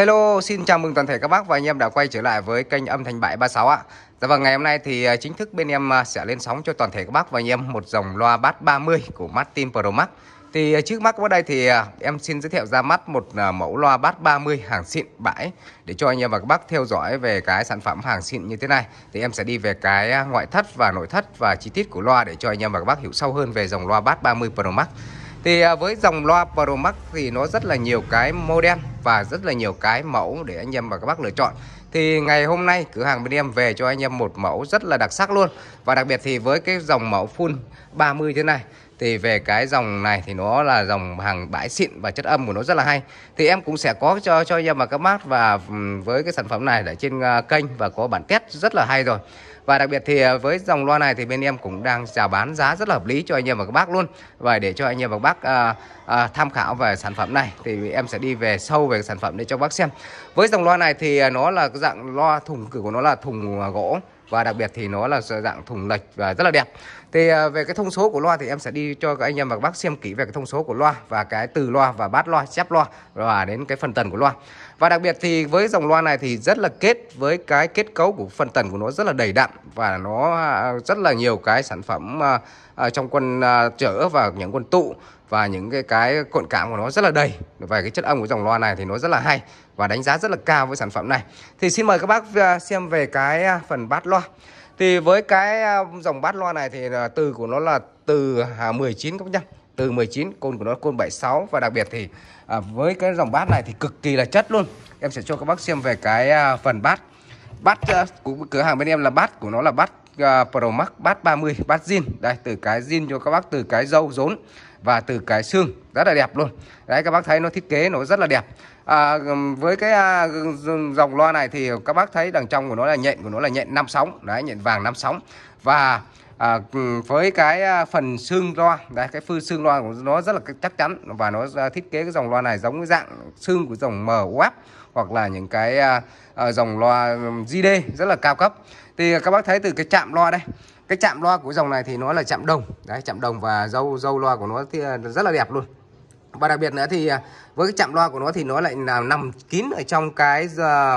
Hello, xin chào mừng toàn thể các bác và anh em đã quay trở lại với kênh âm thanh 736 ạ. Dạ vâng, ngày hôm nay thì à, chính thức bên em à, sẽ lên sóng cho toàn thể các bác và anh em một dòng loa bass 30 của Martin Pro Max. Thì à, trước mắt các đây thì em xin giới thiệu ra mắt một mẫu loa bass 30 hàng xịn bãi để cho anh em và các bác theo dõi về cái sản phẩm hàng xịn như thế này. Thì em sẽ đi về cái ngoại thất và nội thất và chi tiết của loa để cho anh em và các bác hiểu sâu hơn về dòng loa bass 30 Pro Max thì à, với dòng loa Pro Max thì nó rất là nhiều cái model và rất là nhiều cái mẫu để anh em và các bác lựa chọn thì ngày hôm nay cửa hàng bên em về cho anh em một mẫu rất là đặc sắc luôn và đặc biệt thì với cái dòng mẫu full 30 thế này thì về cái dòng này thì nó là dòng hàng bãi xịn và chất âm của nó rất là hay thì em cũng sẽ có cho cho em và các bác và ừ, với cái sản phẩm này để trên à, kênh và có bản test rất là hay rồi và đặc biệt thì à, với dòng loa này thì bên em cũng đang chào bán giá rất là hợp lý cho anh em và các bác luôn và để cho anh em và các bác à, à, tham khảo về sản phẩm này thì em sẽ đi về sâu về sản phẩm để cho bác xem với dòng loa này thì à, nó là dạng loa thùng cửa của nó là thùng gỗ và đặc biệt thì nó là dạng thùng lệch và rất là đẹp thì à, về cái thông số của loa thì em sẽ đi cho các anh em và các bác xem kỹ về cái thông số của loa và cái từ loa và bát loa chép loa và đến cái phần tần của loa và đặc biệt thì với dòng loa này thì rất là kết với cái kết cấu của phần tần của nó rất là đầy đặn và nó à, rất là nhiều cái sản phẩm à, trong quân chở và những quân tụ và những cái cái cộn cảm của nó rất là đầy về cái chất âm của dòng loa này thì nó rất là hay và đánh giá rất là cao với sản phẩm này thì xin mời các bác à, xem về cái à, phần bát loa thì với cái à, dòng bát loa này thì từ của nó là từ 19 các bác nhá từ 19 côn của nó côn 76 và đặc biệt thì với cái dòng bát này thì cực kỳ là chất luôn em sẽ cho các bác xem về cái phần bát bát của cửa hàng bên em là bát của nó là bát À, Pro Max bát 30 bát zin đây từ cái zin cho các bác từ cái dâu rốn và từ cái xương rất là đẹp luôn đấy các bác thấy nó thiết kế nó rất là đẹp à, với cái à, dòng loa này thì các bác thấy đằng trong của nó là nhện của nó là nhện năm sóng đấy nhện vàng năm sóng và à, ừ, với cái à, phần xương loa đấy cái phư xương loa của nó rất là chắc chắn và nó à, thiết kế cái dòng loa này giống cái dạng xương của dòng MWAP hoặc là những cái à, à dòng loa GD rất là cao cấp thì các bác thấy từ cái chạm loa đây cái chạm loa của dòng này thì nó là chạm đồng đấy chạm đồng và dâu dâu loa của nó thì rất là đẹp luôn và đặc biệt nữa thì với cái chạm loa của nó thì nó lại là nằm kín ở trong cái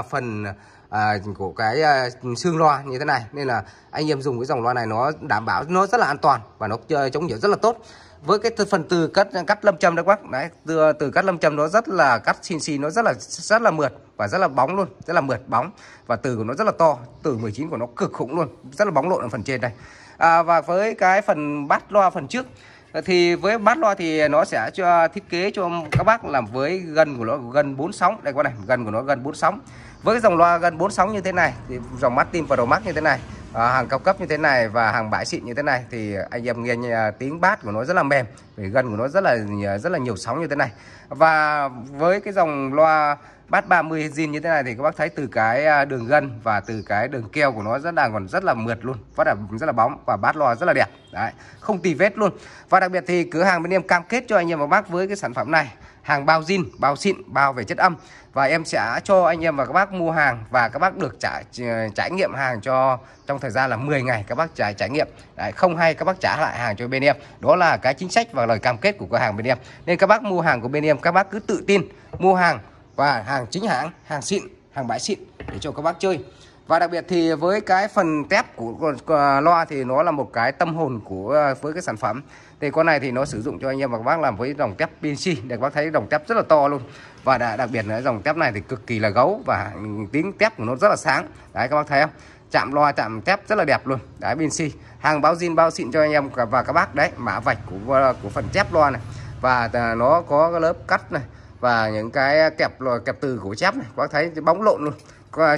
phần à, của cái à, xương loa như thế này nên là anh em dùng cái dòng loa này nó đảm bảo nó rất là an toàn và nó chơi ờ, chống nhiễu rất là tốt với cái phần từ cắt cắt lâm châm đấy các bác đấy từ, từ cắt lâm châm nó rất là cắt xin xin nó rất là rất là mượt và rất là bóng luôn rất là mượt bóng và từ của nó rất là to từ 19 của nó cực khủng luôn rất là bóng lộn ở phần trên đây à, và với cái phần bát loa phần trước ờ, thì với bát loa thì nó sẽ cho thiết kế cho các bác làm với gần của nó gần 4 sóng đây các này gần của nó gần 4 sóng với cái dòng loa gần sóng như thế này thì dòng Martin Pro Max như thế này à, hàng cao cấp như thế này và hàng bãi xịn như thế này thì anh em nghe à, tiếng bass của nó rất là mềm vì gần của nó rất là à, rất là nhiều sóng như thế này và với cái dòng loa bát 30 zin như thế này thì các bác thấy từ cái à, đường gân và từ cái đường keo của nó rất là còn rất là mượt luôn và là rất là bóng và bát lò rất là đẹp đấy không tì vết luôn và đặc biệt thì cửa hàng bên em cam kết cho anh em và bác với cái sản phẩm này hàng bao zin bao xịn bao về chất âm và em sẽ cho anh em và các bác mua hàng và các bác được trả ờ, trải nghiệm hàng cho trong thời gian là 10 ngày các bác trải trải nghiệm Đấy, không hay các bác trả lại hàng cho bên em đó là cái chính sách và lời cam kết của cửa hàng bên em nên các bác mua hàng của bên em các bác cứ tự tin mua hàng và hàng chính hãng hàng xịn hàng bãi xịn để cho các bác chơi và đặc biệt thì với cái phần tép của, loa thì nó là một cái tâm hồn của với cái sản phẩm thì con này thì nó sử dụng cho anh em và các bác làm với dòng tép PNC để các bác thấy dòng tép rất là to luôn và đặc biệt là dòng tép này thì cực kỳ là gấu và tiếng tép của nó rất là sáng đấy các bác thấy không chạm loa chạm tép rất là đẹp luôn đấy PNC hàng báo zin bao xịn cho anh em và các bác đấy mã vạch của của phần tép loa này và à, nó có lớp cắt này và những cái kẹp kẹp từ của chép này bác thấy bóng lộn luôn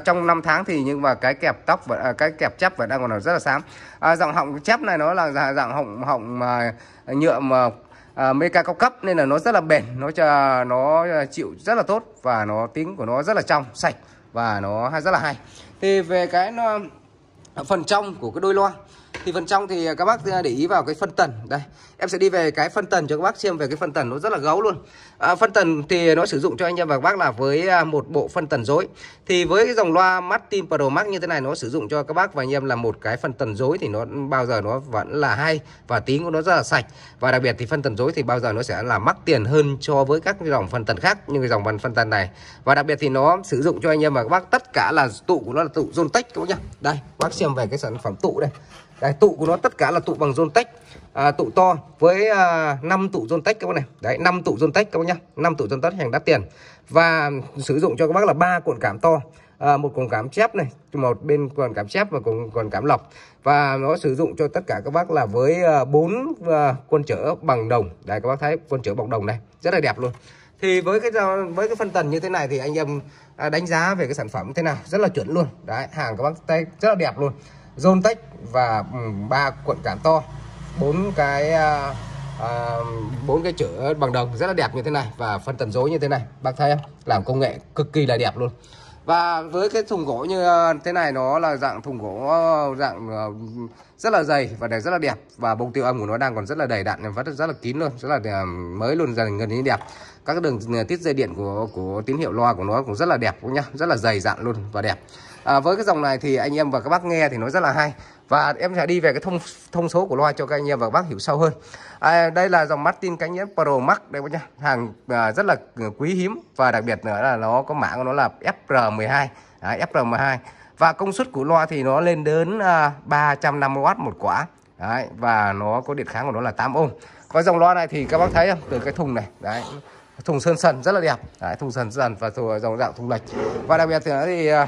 trong 5 tháng thì nhưng mà cái kẹp tóc và cái kẹp chắp vẫn đang còn rất là xám à, dòng họng chắp này nó là dạng họng họng mà nhựa mà à, meca cao cấp nên là nó rất là bền nó cho nó chịu rất là tốt và nó tính của nó rất là trong sạch và nó rất là hay thì về cái nó, phần trong của cái đôi loa thì phần trong thì à, các bác à, để ý vào cái phân tần đây em sẽ đi về cái phân tần cho các bác xem về cái phân tần nó rất là gấu luôn à, phân tần thì nó sử dụng cho anh em và các bác là với à, một bộ phân tần dối thì với cái dòng loa Martin Pro Max như thế này nó sử dụng cho các bác và anh em là một cái phân tần dối thì nó bao giờ nó vẫn là hay và tiếng của nó rất là sạch và đặc biệt thì phân tần dối thì bao giờ nó sẽ là mắc tiền hơn cho với các cái dòng phân tần khác như cái dòng phân tần này và đặc biệt thì nó sử dụng cho anh em và các bác tất cả là tụ của nó là tụ tech các bác nhá đây bác xem về cái sản phẩm tụ đây Đấy, tụ của nó tất cả là tụ bằng zone tách à, tụ to với à, 5 tụ zone tách các bác này. Đấy 5 tụ zone tách các bác nhá. 5 tụ zone tách hàng đắt tiền. Và sử dụng cho các bác là ba cuộn cảm to. À, một cuộn cảm chép này, một bên cuộn cảm chép và cuộn cuộn cảm lọc. Và nó sử dụng cho tất cả các bác là với à, bốn à, quân chở bằng đồng. Đấy các bác thấy quân chở bằng đồng này, rất là đẹp luôn. Thì với cái với cái phân tần như thế này thì anh em à, đánh giá về cái sản phẩm thế nào rất là chuẩn luôn. Đấy, hàng các bác tay rất là đẹp luôn. Zontech và ừ, ba cuộn cảm to bốn cái à, à, bốn cái chữ bằng đồng rất là đẹp như thế này và phân tần dối như thế này bác thấy em làm công nghệ cực kỳ là đẹp luôn và với cái thùng gỗ như à, thế này nó là dạng thùng gỗ ờ, dạng ờ, rất là dày và đẹp rất là đẹp và bông tiêu âm của nó đang còn rất là đầy đặn và rất là kín luôn rất là à, mới luôn dần gần như đẹp các đường à, tiết dây điện của của tín hiệu loa của nó cũng rất là đẹp cũng nhá rất là dày dặn luôn và đẹp à, với cái dòng này thì anh em và các bác nghe thì nó rất là hay và em sẽ đi về cái thông thông số của loa cho các anh em và các bác hiểu sâu hơn à, đây là dòng Martin cánh nhé Pro Max đây các nhá hàng à, rất là à, quý hiếm và đặc biệt nữa là nó có mã của nó là FR12 à, FR12 và công suất của loa thì nó lên đến 350W à, một quả đấy và nó có điện kháng của nó là 8 ohm và dòng loa này thì các bác thấy không từ cái thùng này đấy thùng sơn sần rất là đẹp đấy, thùng sơn sần và dòng dạng thùng lệch và đặc biệt thì, thì à,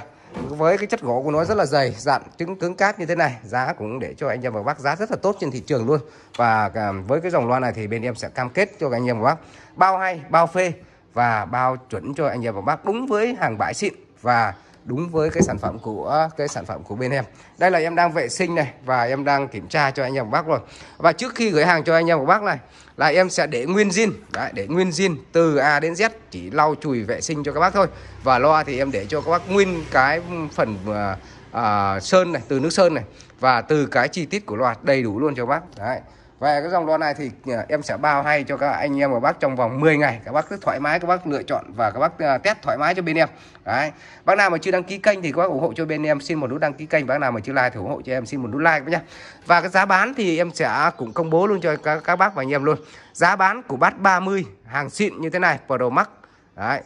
với cái chất gỗ của nó rất là dày dặn chứng cứng cáp như thế này giá cũng để cho anh em và bác giá rất là tốt trên thị trường luôn và à, với cái dòng loa này thì bên em sẽ cam kết cho anh em và bác bao hay bao phê và bao chuẩn cho anh em và bác đúng với hàng bãi xịn và đúng với cái sản phẩm của cái sản phẩm của bên em đây là em đang vệ sinh này và em đang kiểm tra cho anh em bác rồi và trước khi gửi hàng cho anh em của bác này là em sẽ để nguyên zin Đấy, để nguyên zin từ A đến Z chỉ lau chùi vệ sinh cho các bác thôi và loa thì em để cho các bác nguyên cái phần à, à sơn này từ nước sơn này và từ cái chi tiết của loa đầy đủ luôn cho các bác Đấy về cái dòng loa này thì à, em sẽ bao hay cho các anh em và bác trong vòng 10 ngày các bác cứ thoải mái các bác lựa chọn và các bác à, test thoải mái cho bên em đấy bác nào mà chưa đăng ký kênh thì các bác ủng hộ cho bên em xin một nút đăng ký kênh bác nào mà chưa like thì ủng hộ cho em xin một nút like nhá và cái giá bán thì em sẽ cũng công bố luôn cho các, các bác và anh em luôn giá bán của bát 30 hàng xịn như thế này Pro Max đấy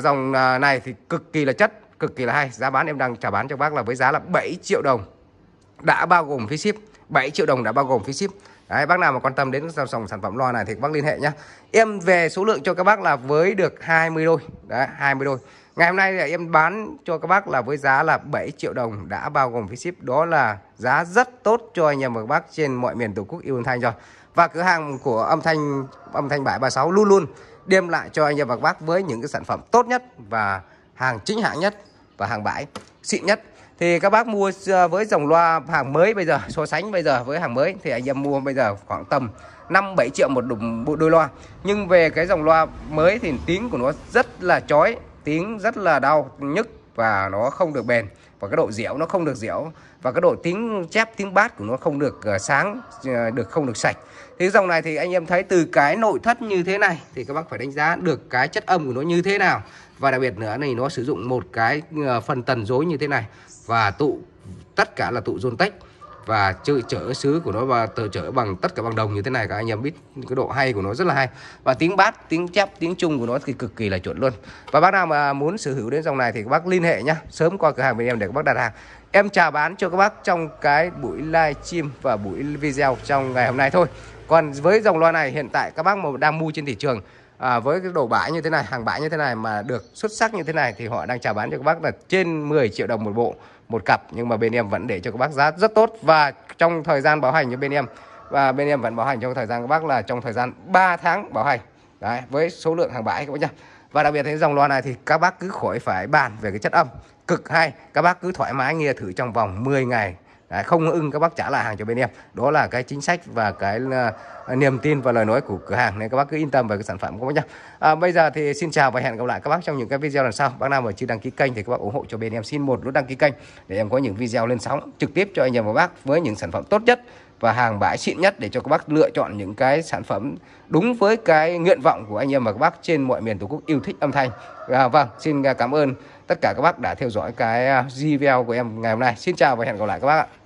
dòng à, này thì cực kỳ là chất cực kỳ là hay giá bán em đang trả bán cho bác là với giá là 7 triệu đồng đã bao gồm phí ship 7 triệu đồng đã bao gồm phí ship Đấy, bác nào mà quan tâm đến dòng sản phẩm loa này thì bác liên hệ nhé Em về số lượng cho các bác là với được 20 đôi Đấy, 20 đôi Ngày hôm nay thì em bán cho các bác là với giá là 7 triệu đồng đã bao gồm phí ship Đó là giá rất tốt cho anh em và các bác trên mọi miền Tổ quốc yêu âm thanh rồi Và cửa hàng của âm thanh âm thanh bãi 36 luôn luôn đem lại cho anh em và các bác với những cái sản phẩm tốt nhất và hàng chính hãng nhất và hàng bãi xịn nhất thì các bác mua à, với dòng loa hàng mới bây giờ so sánh bây giờ với hàng mới thì anh em mua bây giờ khoảng tầm 5 7 triệu một bộ đôi loa nhưng về cái dòng loa mới thì tiếng của nó rất là chói tiếng rất là đau nhức và nó không được bền và cái độ dẻo nó không được dẻo và cái độ tiếng chép tiếng bát của nó không được à, sáng à, được không được sạch thì dòng này thì anh em thấy từ cái nội thất như thế này thì các bác phải đánh giá được cái chất âm của nó như thế nào và đặc biệt nữa này nó sử dụng một cái ờ, phần tần dối như thế này và tụ tất cả là tụ dồn tách và chữ chở sứ của nó và tờ chở bằng tất cả bằng đồng như thế này các anh em biết cái độ hay của nó rất là hay và tiếng bát tiếng chép tiếng trung của nó thì cực kỳ là chuẩn luôn và bác nào mà muốn sở hữu đến dòng này thì các bác liên hệ nhá sớm qua cửa hàng bên em để các bác đặt hàng em chào bán cho các bác trong cái buổi live stream và buổi video trong ngày hôm nay thôi còn với dòng loa này hiện tại các bác mà đang mua trên thị trường à, với cái đồ bãi như thế này hàng bãi như thế này mà được xuất sắc như thế này thì họ đang chào bán cho các bác là trên 10 triệu đồng một bộ một cặp nhưng mà bên em vẫn để cho các bác giá rất tốt và trong thời gian bảo hành như bên em và bên em vẫn bảo hành trong thời gian các bác là trong thời gian 3 tháng bảo hành đấy với số lượng hàng bãi các bác nhá và đặc biệt đến dòng loa này thì các bác cứ khỏi phải bàn về cái chất âm cực hay các bác cứ thoải mái nghe thử trong vòng 10 ngày Đấy, không ưng các bác trả lại hàng cho bên em đó là cái chính sách và cái uh, niềm tin và lời nói của cửa hàng nên các bác cứ yên tâm về cái sản phẩm của bác nhá à, bây giờ thì xin chào và hẹn gặp lại các bác trong những cái video lần sau bác nào mà chưa đăng ký kênh thì các bác ủng hộ cho bên em xin một nút đăng ký kênh để em có những video lên sóng trực tiếp cho anh em và bác với những sản phẩm tốt nhất và hàng bãi xịn nhất để cho các bác lựa chọn những cái sản phẩm đúng với cái nguyện vọng của anh em và các bác trên mọi miền tổ quốc yêu thích âm thanh à, vâng xin à, cảm ơn tất cả các bác đã theo dõi cái à, GVL của em ngày hôm nay xin chào và hẹn gặp lại các bác ạ